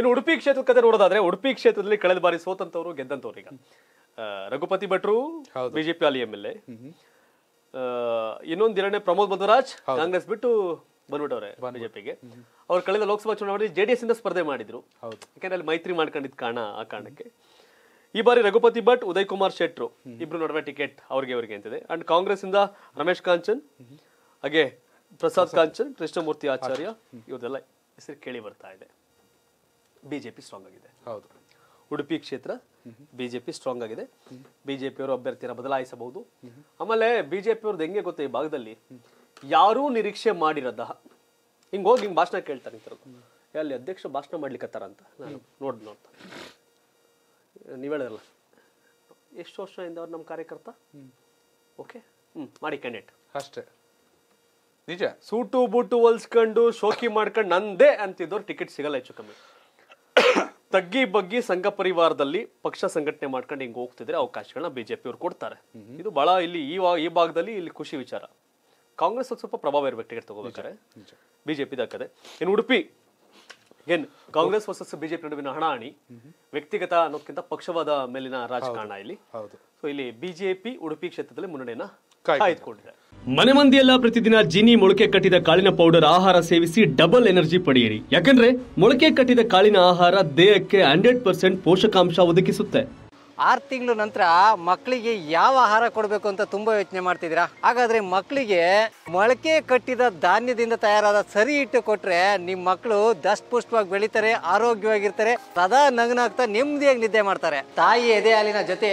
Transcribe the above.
ಇನ್ನು ಉಡುಪಿ ಕ್ಷೇತ್ರದ ಕತೆ ನೋಡೋದಾದ್ರೆ ಉಡುಪಿ ಕ್ಷೇತ್ರದಲ್ಲಿ ಕಳೆದ ಬಾರಿ ಸೋತಂತವರು ಗೆದ್ದಂತವ್ರು ಈಗ ರಘುಪತಿ ಭಟ್ರು ಬಿಜೆಪಿ ಅಲ್ಲಿ ಎಂ ಎಲ್ ಎ ಇನ್ನೊಂದ್ ಎರಡನೇ ಪ್ರಮೋದ್ ಬಧ್ವರಾಜ್ ಕಾಂಗ್ರೆಸ್ ಬಿಟ್ಟು ಬಂದ್ಬಿಟ್ಟವ್ರೆ ಬಿಜೆಪಿಗೆ ಅವ್ರು ಕಳೆದ ಲೋಕಸಭಾ ಚುನಾವಣೆಯಲ್ಲಿ ಜೆಡಿಎಸ್ ಇಂದ ಸ್ಪರ್ಧೆ ಮಾಡಿದ್ರು ಯಾಕಂದ್ರೆ ಅಲ್ಲಿ ಮೈತ್ರಿ ಮಾಡ್ಕೊಂಡಿದ್ ಕಾರಣ ಆ ಕಾರಣಕ್ಕೆ ಈ ಬಾರಿ ರಘುಪತಿ ಭಟ್ ಉದಯ್ ಕುಮಾರ್ ಶೆಟ್ರು ಇಬ್ರು ನಡುವೆ ಟಿಕೆಟ್ ಅವ್ರಿಗೆ ಅವ್ರಿಗೆ ಅಂತಿದೆ ಅಂಡ್ ಕಾಂಗ್ರೆಸ್ ಇಂದ ರಮೇಶ್ ಕಾಂಚನ್ ಹಾಗೆ ಪ್ರಸಾದ್ ಕಾಂಚನ್ ಕೃಷ್ಣಮೂರ್ತಿ ಆಚಾರ್ಯ ಇವರೆಲ್ಲ ಹೆಸರು ಕೇಳಿ ಬರ್ತಾ ಇದೆ ಬಿಜೆಪಿ ಸ್ಟ್ರಾಂಗ್ ಆಗಿದೆ ಹೌದು ಉಡುಪಿ ಕ್ಷೇತ್ರ ಬಿಜೆಪಿ ಸ್ಟ್ರಾಂಗ್ ಆಗಿದೆ ಅವರು ಅಭ್ಯರ್ಥಿಯನ್ನು ಬದಲಾಯಿಸಬಹುದು ಆಮೇಲೆ ಬಿಜೆಪಿಯವ್ರದ್ದು ಹೆಂಗೆ ಗೊತ್ತ ಈ ಭಾಗದಲ್ಲಿ ಯಾರೂ ನಿರೀಕ್ಷೆ ಮಾಡಿರದ ಹಿಂಗೆ ಹೋಗಿ ಹಿಂಗೆ ಭಾಷಣ ಕೇಳ್ತಾರೆ ಈ ಅಲ್ಲಿ ಅಧ್ಯಕ್ಷ ಭಾಷಣ ಮಾಡ್ಲಿಕ್ಕತ್ತಾರ ಅಂತ ನಾನು ನೋಡಿ ನೋಡ್ತ ನೀವು ಹೇಳಿದ್ರಲ್ಲ ಎಷ್ಟು ವರ್ಷದಿಂದ ಅವ್ರು ನಮ್ಮ ಕಾರ್ಯಕರ್ತ ಓಕೆ ಹ್ಞೂ ಮಾಡಿ ಕ್ಯಾಂಡಿಡೇಟ್ ಅಷ್ಟೇ ನಿಜ ಸೂಟು ಬೂಟು ಹೊಲ್ಸ್ಕೊಂಡು ಶೋಕಿ ಮಾಡ್ಕೊಂಡು ನಂದೇ ಅಂತಿದ್ದವ್ರು ಟಿಕೆಟ್ ಸಿಗಲ್ಲ ಹೆಚ್ಚು ಕಮ್ಮಿ ತಗ್ಗಿ ಬಗ್ಗಿ ಸಂಘ ಪರಿವಾರದಲ್ಲಿ ಪಕ್ಷ ಸಂಘಟನೆ ಮಾಡ್ಕೊಂಡು ಹಿಂಗೆ ಹೋಗ್ತಿದ್ರೆ ಅವಕಾಶಗಳನ್ನ ಅವ್ರು ಕೊಡ್ತಾರೆ ಇದು ಬಹಳ ಇಲ್ಲಿ ಈ ಈ ಭಾಗದಲ್ಲಿ ಇಲ್ಲಿ ಖುಷಿ ವಿಚಾರ ಕಾಂಗ್ರೆಸ್ ಸ್ವಲ್ಪ ಪ್ರಭಾವ ಇರಬೇಕು ಟಿಕೆಟ್ ತಗೋಬೇಕಾರೆ ಬಿಜೆಪಿ ದಕ್ಕದೆ ಇನ್ನು ಉಡುಪಿ ಏನ್ ಕಾಂಗ್ರೆಸ್ ವರ್ಸಸ್ ಬಿಜೆಪಿ ನಡುವಿನ ಹಣಾಹಣಿ ವ್ಯಕ್ತಿಗತ ಅನ್ನೋದಕ್ಕಿಂತ ಪಕ್ಷವಾದ ಮೇಲಿನ ರಾಜಕಾರಣ ಇಲ್ಲಿ ಸೊ ಇಲ್ಲಿ ಬಿಜೆಪಿ ಉಡುಪಿ ಕ್ಷೇತ್ರದಲ್ಲಿ ಮುನ್ನಡೆಯನ್ನ ಕಾಯ್ದುಕೊಂಡಿದೆ ಮನೆ ಮಂದಿಯೆಲ್ಲ ಪ್ರತಿದಿನ ಜಿನಿ ಮೊಳಕೆ ಕಟ್ಟಿದ ಕಾಳಿನ ಪೌಡರ್ ಆಹಾರ ಸೇವಿಸಿ ಡಬಲ್ ಎನರ್ಜಿ ಪಡೆಯಿರಿ ಯಾಕಂದ್ರೆ ಮೊಳಕೆ ಕಟ್ಟಿದ ಕಾಳಿನ ಆಹಾರ ದೇಹಕ್ಕೆ ಹಂಡ್ರೆಡ್ ಪರ್ಸೆಂಟ್ ಪೋಷಕಾಂಶ ಒದಗಿಸುತ್ತೆ ಆರು ತಿಂಗಳ ನಂತರ ಮಕ್ಕಳಿಗೆ ಯಾವ ಆಹಾರ ಕೊಡಬೇಕು ಅಂತ ತುಂಬಾ ಯೋಚನೆ ಮಾಡ್ತಿದ್ದೀರಾ ಹಾಗಾದ್ರೆ ಮಕ್ಕಳಿಗೆ ಮೊಳಕೆ ಕಟ್ಟಿದ ಧಾನ್ಯದಿಂದ ತಯಾರಾದ ಸರಿ ಇಟ್ಟು ಕೊಟ್ರೆ ನಿಮ್ಮ ಮಕ್ಕಳು ದಷ್ಟಪುಷ್ಟವಾಗಿ ಬೆಳಿತಾರೆ ಆರೋಗ್ಯವಾಗಿರ್ತಾರೆ ಸದಾ ನಗನಾಗ್ತಾ ನೆಮ್ಮದಿಯಾಗಿ ನಿದ್ದೆ ಮಾಡ್ತಾರೆ ತಾಯಿ ಎದೆ ಹಾಲಿನ ಜೊತೆ